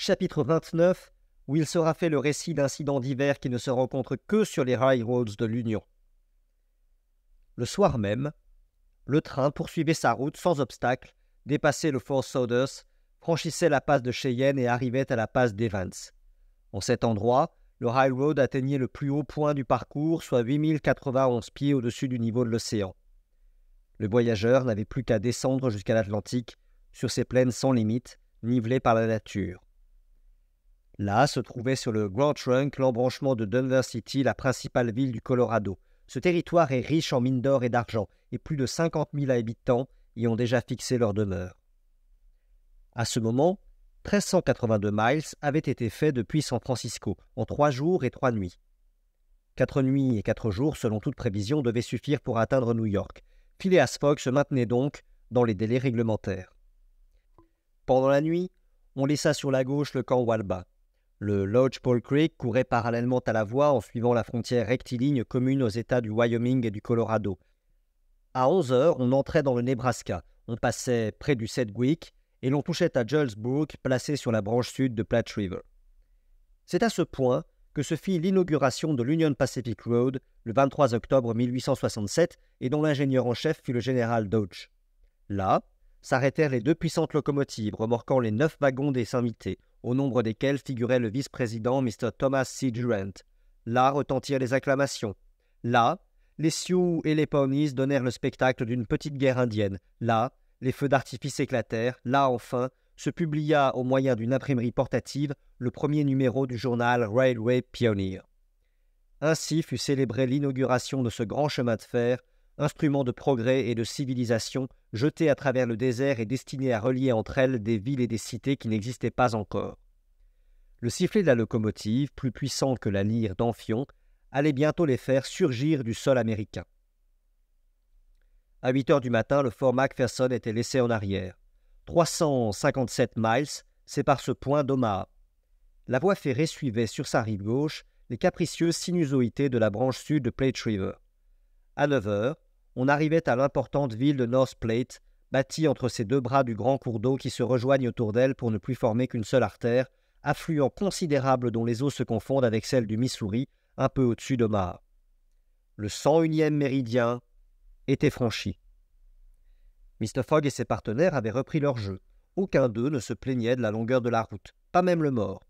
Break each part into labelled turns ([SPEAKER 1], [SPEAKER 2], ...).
[SPEAKER 1] chapitre 29, où il sera fait le récit d'incidents divers qui ne se rencontrent que sur les Roads de l'Union. Le soir même, le train poursuivait sa route sans obstacle, dépassait le Fort Saunders, franchissait la passe de Cheyenne et arrivait à la passe d'Evans. En cet endroit, le Road atteignait le plus haut point du parcours, soit 8091 pieds au-dessus du niveau de l'océan. Le voyageur n'avait plus qu'à descendre jusqu'à l'Atlantique, sur ces plaines sans limite, nivelées par la nature. Là se trouvait sur le Grand Trunk l'embranchement de Denver City, la principale ville du Colorado. Ce territoire est riche en mines d'or et d'argent, et plus de 50 000 habitants y ont déjà fixé leur demeure. À ce moment, 1382 miles avaient été faits depuis San Francisco, en trois jours et trois nuits. Quatre nuits et quatre jours, selon toute prévision, devaient suffire pour atteindre New York. Phileas Fogg se maintenait donc dans les délais réglementaires. Pendant la nuit, on laissa sur la gauche le camp Walba. Le Lodge-Pole Creek courait parallèlement à la voie en suivant la frontière rectiligne commune aux États du Wyoming et du Colorado. À 11 heures, on entrait dans le Nebraska, on passait près du Sedgwick et l'on touchait à Julesburg, placé sur la branche sud de Platte River. C'est à ce point que se fit l'inauguration de l'Union Pacific Road le 23 octobre 1867 et dont l'ingénieur en chef fut le général Dodge. Là, s'arrêtèrent les deux puissantes locomotives remorquant les neuf wagons des invités, au nombre desquels figurait le vice-président Mr. Thomas C. Durant. Là retentirent les acclamations. Là, les Sioux et les Pawnees donnèrent le spectacle d'une petite guerre indienne. Là, les feux d'artifice éclatèrent. Là, enfin, se publia au moyen d'une imprimerie portative le premier numéro du journal Railway Pioneer. Ainsi fut célébrée l'inauguration de ce grand chemin de fer Instruments de progrès et de civilisation, jetés à travers le désert et destiné à relier entre elles des villes et des cités qui n'existaient pas encore. Le sifflet de la locomotive, plus puissant que la lyre d'Amphion, allait bientôt les faire surgir du sol américain. À 8 heures du matin, le fort Macpherson était laissé en arrière. 357 miles c'est par ce point d'Omaha. La voie ferrée suivait sur sa rive gauche les capricieuses sinusoïtés de la branche sud de Plate River. À 9 heures, on arrivait à l'importante ville de North Plate, bâtie entre ces deux bras du grand cours d'eau qui se rejoignent autour d'elle pour ne plus former qu'une seule artère, affluent considérable dont les eaux se confondent avec celles du Missouri, un peu au-dessus d'Omaha. Le 101e méridien était franchi. Mr. Fogg et ses partenaires avaient repris leur jeu. Aucun d'eux ne se plaignait de la longueur de la route, pas même le mort.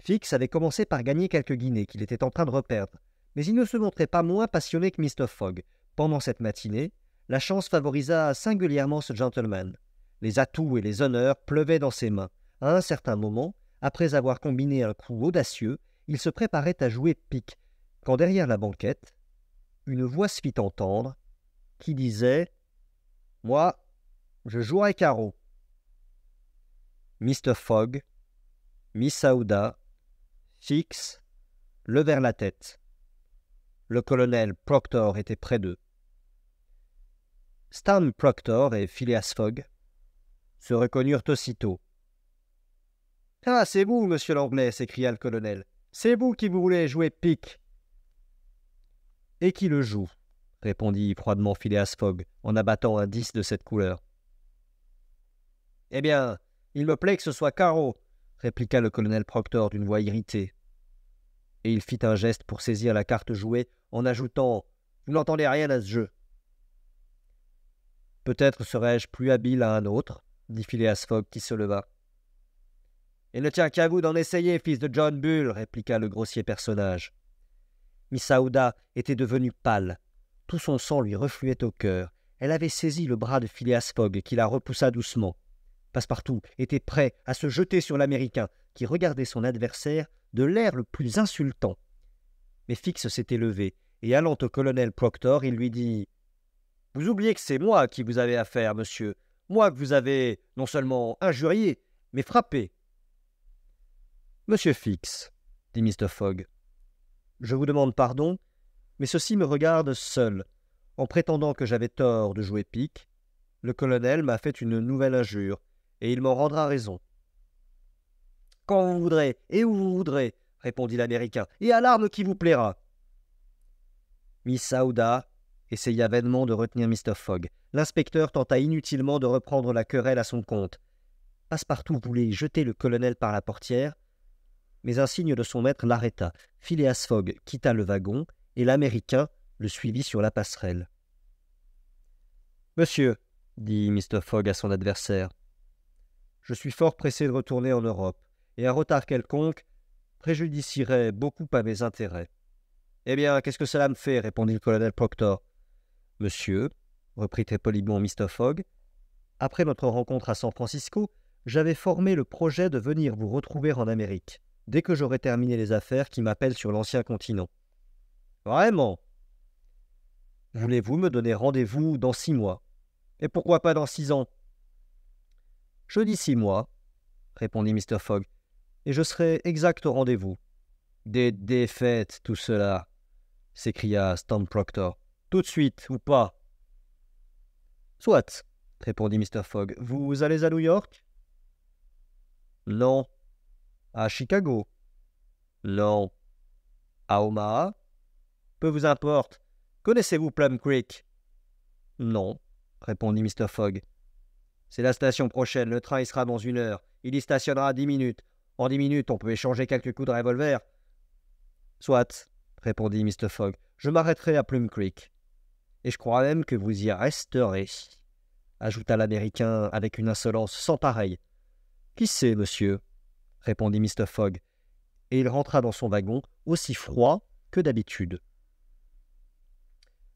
[SPEAKER 1] Fix avait commencé par gagner quelques guinées qu'il était en train de reperdre, mais il ne se montrait pas moins passionné que Mr. Fogg, pendant cette matinée, la chance favorisa singulièrement ce gentleman. Les atouts et les honneurs pleuvaient dans ses mains. À un certain moment, après avoir combiné un coup audacieux, il se préparait à jouer pique, quand derrière la banquette, une voix se fit entendre qui disait Moi, je jouerai carreau. Mr. Fogg, Miss Aouda, Fix levèrent la tête. Le colonel Proctor était près d'eux. Stan Proctor et Phileas Fogg se reconnurent aussitôt. Ah, c'est vous, monsieur l'Anglais, s'écria le colonel. C'est vous qui voulez jouer pique. Et qui le joue répondit froidement Phileas Fogg en abattant un dix de cette couleur. Eh bien, il me plaît que ce soit Caro, répliqua le colonel Proctor d'une voix irritée. Et il fit un geste pour saisir la carte jouée en ajoutant Vous n'entendez rien à ce jeu. Peut-être serais-je plus habile à un autre, dit Phileas Fogg qui se leva. Il ne tient qu'à vous d'en essayer, fils de John Bull, répliqua le grossier personnage. Miss Aouda était devenue pâle. Tout son sang lui refluait au cœur. Elle avait saisi le bras de Phileas Fogg qui la repoussa doucement. Passepartout était prêt à se jeter sur l'Américain qui regardait son adversaire de l'air le plus insultant. Mais Fix s'était levé et allant au colonel Proctor, il lui dit vous oubliez que c'est moi qui vous avez affaire, monsieur. Moi que vous avez non seulement injurié, mais frappé. Monsieur Fix, dit Mr. Fogg, je vous demande pardon, mais ceci me regarde seul. En prétendant que j'avais tort de jouer pique, le colonel m'a fait une nouvelle injure, et il m'en rendra raison. Quand vous voudrez, et où vous voudrez, répondit l'Américain, et à l'arme qui vous plaira. Miss Aouda essaya vainement de retenir Mr. Fogg. L'inspecteur tenta inutilement de reprendre la querelle à son compte. Passepartout voulait jeter le colonel par la portière, mais un signe de son maître l'arrêta. Phileas Fogg quitta le wagon et l'Américain le suivit sur la passerelle. Monsieur, dit Mr. Fogg à son adversaire, je suis fort pressé de retourner en Europe, et un retard quelconque préjudicierait beaucoup à mes intérêts. Eh bien, qu'est-ce que cela me fait répondit le colonel Proctor. Monsieur, reprit très poliment Mr. Fogg, après notre rencontre à San Francisco, j'avais formé le projet de venir vous retrouver en Amérique, dès que j'aurais terminé les affaires qui m'appellent sur l'ancien continent. Vraiment Voulez-vous me donner rendez-vous dans six mois Et pourquoi pas dans six ans Je dis six mois, répondit Mr. Fogg, et je serai exact au rendez-vous. Des défaites, tout cela s'écria Stan Proctor. Tout de suite ou pas Soit, répondit Mr. Fogg. Vous allez à New York Non. À Chicago Non. À Omaha Peu vous importe. Connaissez-vous Plum Creek Non, répondit Mr. Fogg. C'est la station prochaine. Le train y sera dans une heure. Il y stationnera dix minutes. En dix minutes, on peut échanger quelques coups de revolver. Soit, répondit Mr. Fogg. Je m'arrêterai à Plum Creek et je crois même que vous y resterez, ajouta l'Américain avec une insolence sans pareille. Qui sait, monsieur répondit Mr. Fogg, et il rentra dans son wagon aussi froid que d'habitude.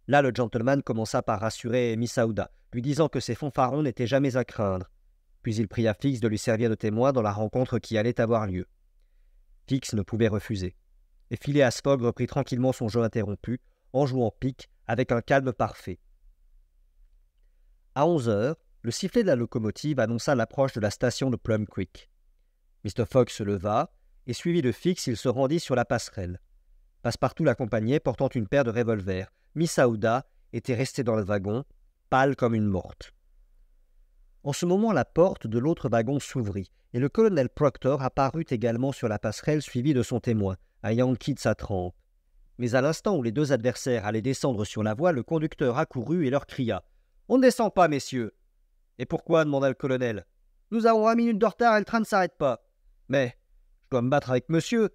[SPEAKER 1] Là, le gentleman commença par rassurer Miss Aouda, lui disant que ses fanfarons n'étaient jamais à craindre. Puis il pria Fix de lui servir de témoin dans la rencontre qui allait avoir lieu. Fix ne pouvait refuser. Et Phileas Fogg reprit tranquillement son jeu interrompu, en jouant pique avec un calme parfait. À 11 heures, le sifflet de la locomotive annonça l'approche de la station de Plum Creek. Mr. Fox se leva, et suivi de Fix, il se rendit sur la passerelle. Passepartout l'accompagnait, portant une paire de revolvers. Miss Aouda était restée dans le wagon, pâle comme une morte. En ce moment, la porte de l'autre wagon s'ouvrit, et le colonel Proctor apparut également sur la passerelle, suivi de son témoin, un Yankee de sa trempe. Mais à l'instant où les deux adversaires allaient descendre sur la voie, le conducteur accourut et leur cria On ne descend pas, messieurs Et pourquoi demanda le colonel. Nous avons un minute de retard et le train ne s'arrête pas. Mais je dois me battre avec monsieur.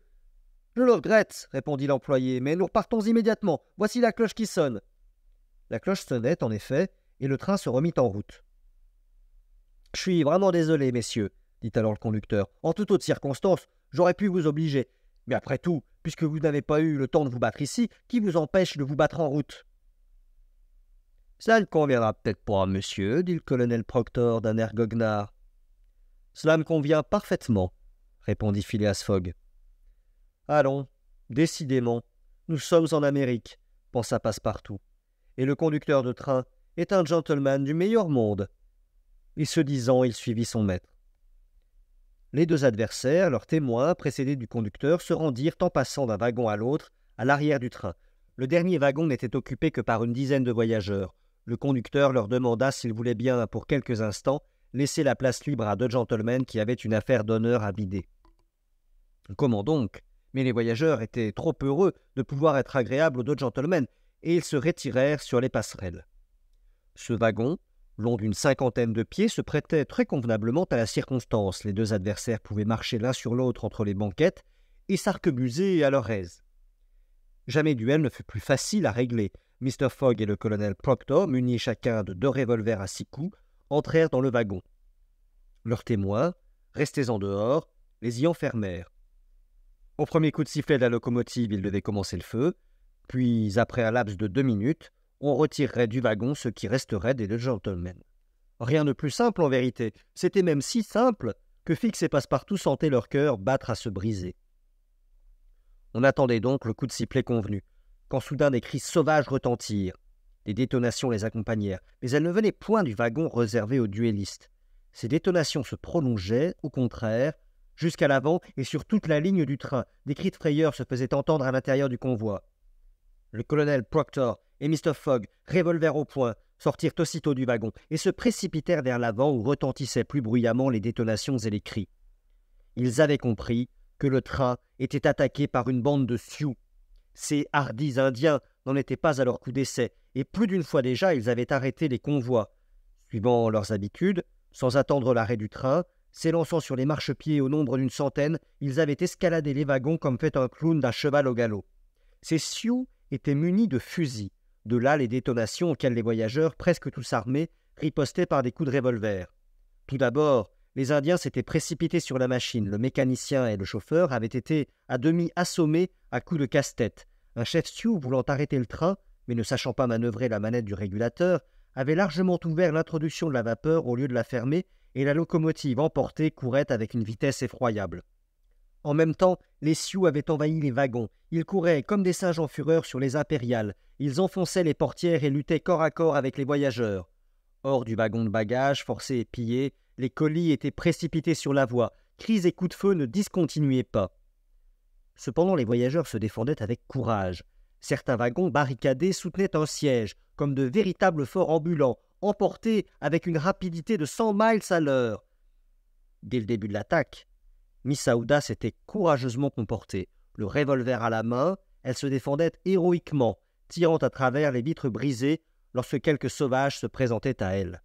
[SPEAKER 1] Je le regrette, répondit l'employé, mais nous repartons immédiatement. Voici la cloche qui sonne. La cloche sonnait, en effet, et le train se remit en route. Je suis vraiment désolé, messieurs, dit alors le conducteur. En toute autre circonstance, j'aurais pu vous obliger, mais après tout, puisque vous n'avez pas eu le temps de vous battre ici, qui vous empêche de vous battre en route Ça ne conviendra peut-être pas, monsieur, dit le colonel Proctor d'un air goguenard. Cela me convient parfaitement, répondit Phileas Fogg. Allons, décidément, nous sommes en Amérique, pensa Passepartout, et le conducteur de train est un gentleman du meilleur monde. Et ce disant, il suivit son maître. Les deux adversaires, leurs témoins, précédés du conducteur, se rendirent en passant d'un wagon à l'autre, à l'arrière du train. Le dernier wagon n'était occupé que par une dizaine de voyageurs. Le conducteur leur demanda s'ils voulaient bien, pour quelques instants, laisser la place libre à deux gentlemen qui avaient une affaire d'honneur à bider. Comment donc Mais les voyageurs étaient trop heureux de pouvoir être agréables aux deux gentlemen, et ils se retirèrent sur les passerelles. Ce wagon, long d'une cinquantaine de pieds, se prêtait très convenablement à la circonstance. Les deux adversaires pouvaient marcher l'un sur l'autre entre les banquettes et s'arquebuser à leur aise. Jamais duel ne fut plus facile à régler. Mr. Fogg et le colonel Proctor, munis chacun de deux revolvers à six coups, entrèrent dans le wagon. Leurs témoins, restés en dehors, les y enfermèrent. Au premier coup de sifflet de la locomotive, ils devaient commencer le feu, puis, après un laps de deux minutes, on retirerait du wagon ce qui resterait des deux gentlemen. Rien de plus simple en vérité, c'était même si simple que Fix et Passepartout sentaient leur cœur battre à se briser. On attendait donc le coup de sifflet convenu, quand soudain des cris sauvages retentirent. Des détonations les accompagnèrent, mais elles ne venaient point du wagon réservé aux duellistes. Ces détonations se prolongeaient, au contraire, jusqu'à l'avant et sur toute la ligne du train. Des cris de frayeur se faisaient entendre à l'intérieur du convoi. Le colonel Proctor et Mr. Fogg, revolver au poing, sortirent aussitôt du wagon et se précipitèrent vers l'avant où retentissaient plus bruyamment les détonations et les cris. Ils avaient compris que le train était attaqué par une bande de Sioux. Ces hardis indiens n'en étaient pas à leur coup d'essai, et plus d'une fois déjà ils avaient arrêté les convois. Suivant leurs habitudes, sans attendre l'arrêt du train, s'élançant sur les marchepieds au nombre d'une centaine, ils avaient escaladé les wagons comme fait un clown d'un cheval au galop. Ces Sioux étaient munis de fusils, de là les détonations auxquelles les voyageurs, presque tous armés, ripostaient par des coups de revolver. Tout d'abord, les Indiens s'étaient précipités sur la machine, le mécanicien et le chauffeur avaient été à demi assommés à coups de casse-tête. Un chef Sioux voulant arrêter le train, mais ne sachant pas manœuvrer la manette du régulateur, avait largement ouvert l'introduction de la vapeur au lieu de la fermer, et la locomotive emportée courait avec une vitesse effroyable. En même temps, les Sioux avaient envahi les wagons. Ils couraient comme des singes en fureur sur les impériales. Ils enfonçaient les portières et luttaient corps à corps avec les voyageurs. Hors du wagon de bagages, forcé et pillé, les colis étaient précipités sur la voie. Cris et coups de feu ne discontinuaient pas. Cependant, les voyageurs se défendaient avec courage. Certains wagons barricadés soutenaient un siège, comme de véritables forts ambulants, emportés avec une rapidité de 100 miles à l'heure. Dès le début de l'attaque, Aouda s'était courageusement comportée. Le revolver à la main, elle se défendait héroïquement, tirant à travers les vitres brisées lorsque quelques sauvages se présentaient à elle.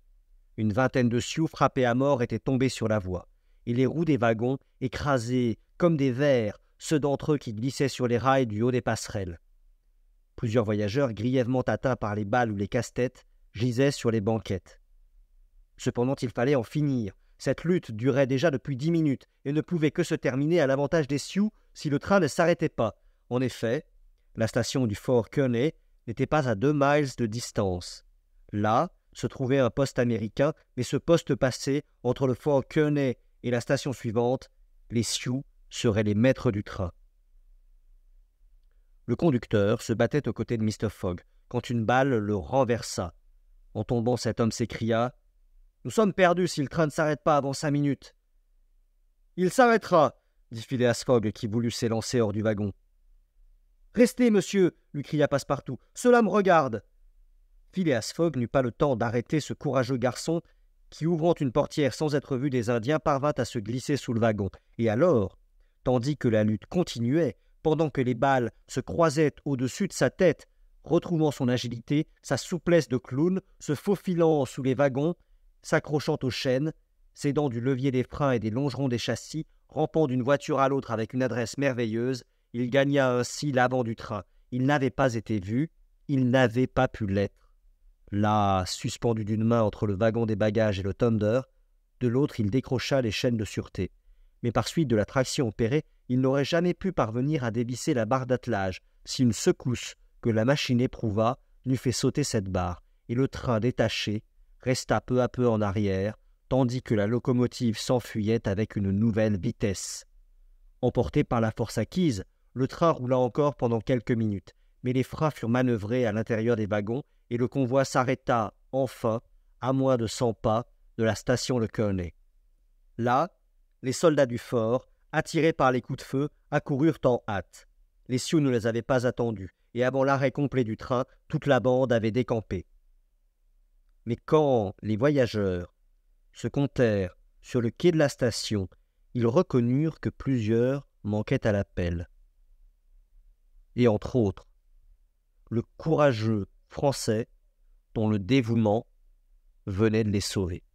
[SPEAKER 1] Une vingtaine de sioux frappés à mort étaient tombés sur la voie, et les roues des wagons, écrasées comme des vers, ceux d'entre eux qui glissaient sur les rails du haut des passerelles. Plusieurs voyageurs, grièvement atteints par les balles ou les casse-têtes, gisaient sur les banquettes. Cependant, il fallait en finir, cette lutte durait déjà depuis dix minutes et ne pouvait que se terminer à l'avantage des Sioux si le train ne s'arrêtait pas. En effet, la station du fort Kearney n'était pas à deux miles de distance. Là se trouvait un poste américain, mais ce poste passé entre le fort Kearney et la station suivante, les Sioux seraient les maîtres du train. Le conducteur se battait aux côtés de Mr. Fogg quand une balle le renversa. En tombant, cet homme s'écria nous sommes perdus si le train ne s'arrête pas avant cinq minutes. Il s'arrêtera, dit Phileas Fogg, qui voulut s'élancer hors du wagon. Restez, monsieur, lui cria Passepartout, cela me regarde. Phileas Fogg n'eut pas le temps d'arrêter ce courageux garçon qui, ouvrant une portière sans être vu des Indiens, parvint à se glisser sous le wagon. Et alors, tandis que la lutte continuait, pendant que les balles se croisaient au-dessus de sa tête, retrouvant son agilité, sa souplesse de clown, se faufilant sous les wagons, s'accrochant aux chaînes, s'aidant du levier des freins et des longerons des châssis, rampant d'une voiture à l'autre avec une adresse merveilleuse, il gagna ainsi l'avant du train. Il n'avait pas été vu, il n'avait pas pu l'être. Là, suspendu d'une main entre le wagon des bagages et le Thunder, de l'autre il décrocha les chaînes de sûreté. Mais par suite de la traction opérée, il n'aurait jamais pu parvenir à dévisser la barre d'attelage si une secousse que la machine éprouva n'eût fait sauter cette barre, et le train détaché resta peu à peu en arrière, tandis que la locomotive s'enfuyait avec une nouvelle vitesse. Emporté par la force acquise, le train roula encore pendant quelques minutes, mais les freins furent manœuvrés à l'intérieur des wagons et le convoi s'arrêta, enfin, à moins de cent pas de la station Le Kearney. Là, les soldats du fort, attirés par les coups de feu, accoururent en hâte. Les Sioux ne les avaient pas attendus, et avant l'arrêt complet du train, toute la bande avait décampé. Mais quand les voyageurs se comptèrent sur le quai de la station, ils reconnurent que plusieurs manquaient à l'appel. Et entre autres, le courageux français dont le dévouement venait de les sauver.